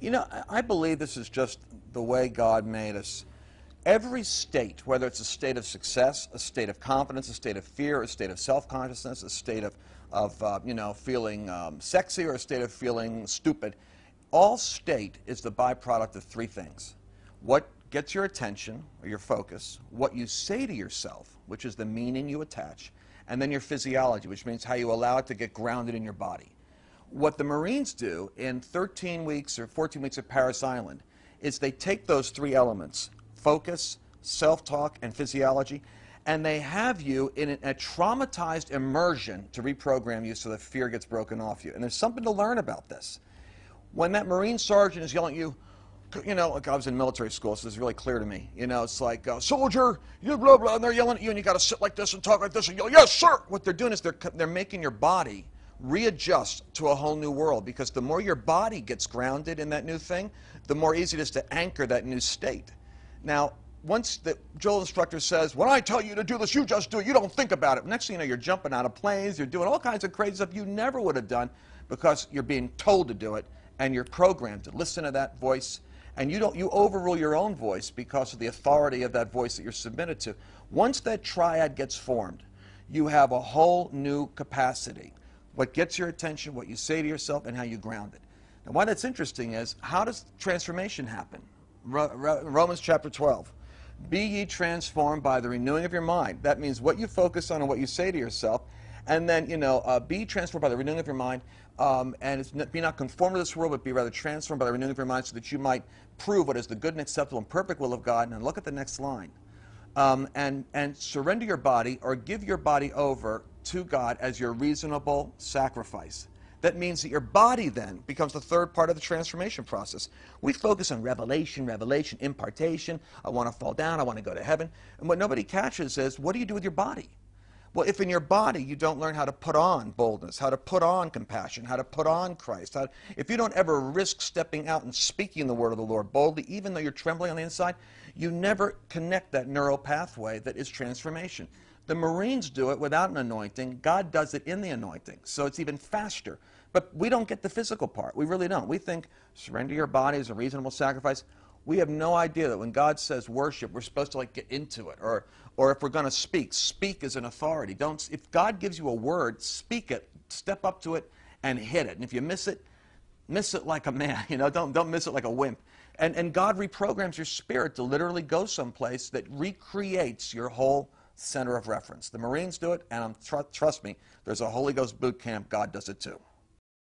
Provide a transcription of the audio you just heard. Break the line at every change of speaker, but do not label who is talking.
You know, I believe this is just the way God made us. Every state, whether it's a state of success, a state of confidence, a state of fear, a state of self-consciousness, a state of, of uh, you know, feeling um, sexy or a state of feeling stupid, all state is the byproduct of three things. What gets your attention or your focus, what you say to yourself, which is the meaning you attach, and then your physiology, which means how you allow it to get grounded in your body. What the Marines do in 13 weeks or 14 weeks at Paris Island is they take those three elements focus, self talk, and physiology and they have you in a traumatized immersion to reprogram you so the fear gets broken off you. And there's something to learn about this. When that Marine sergeant is yelling at you, you know, like I was in military school, so it's really clear to me. You know, it's like, uh, soldier, you blah, blah, and they're yelling at you, and you got to sit like this and talk like this and yell, yes, sir. What they're doing is they're, they're making your body readjust to a whole new world because the more your body gets grounded in that new thing, the more easy it is to anchor that new state. Now, once the drill instructor says, when I tell you to do this, you just do it, you don't think about it. Next thing you know, you're jumping out of planes, you're doing all kinds of crazy stuff you never would have done because you're being told to do it and you're programmed to listen to that voice and you don't you overrule your own voice because of the authority of that voice that you're submitted to. Once that triad gets formed, you have a whole new capacity what gets your attention, what you say to yourself, and how you ground it. Now, why that's interesting is how does transformation happen? Romans chapter 12. Be ye transformed by the renewing of your mind. That means what you focus on and what you say to yourself. And then, you know, uh, be transformed by the renewing of your mind. Um, and n- be not conformed to this world, but be rather transformed by the renewing of your mind so that you might prove what is the good and acceptable and perfect will of God. And look at the next line. Um, and, and surrender your body or give your body over to God as your reasonable sacrifice. That means that your body then becomes the third part of the transformation process. We focus on revelation, revelation, impartation. I want to fall down. I want to go to heaven. And what nobody catches is what do you do with your body? Well, if in your body you don't learn how to put on boldness, how to put on compassion, how to put on Christ, if you don't ever risk stepping out and speaking the word of the Lord boldly, even though you're trembling on the inside, you never connect that neural pathway that is transformation. The Marines do it without an anointing. God does it in the anointing. So it's even faster. But we don't get the physical part. We really don't. We think surrender your body is a reasonable sacrifice. We have no idea that when God says worship, we're supposed to like get into it. Or, or if we're going to speak, speak as an authority. Don't, if God gives you a word, speak it, step up to it, and hit it. And if you miss it, miss it like a man. You know, don't, don't miss it like a wimp. And, and God reprograms your spirit to literally go someplace that recreates your whole center of reference. The Marines do it, and um, tr- trust me, there's a Holy Ghost boot camp. God does it too.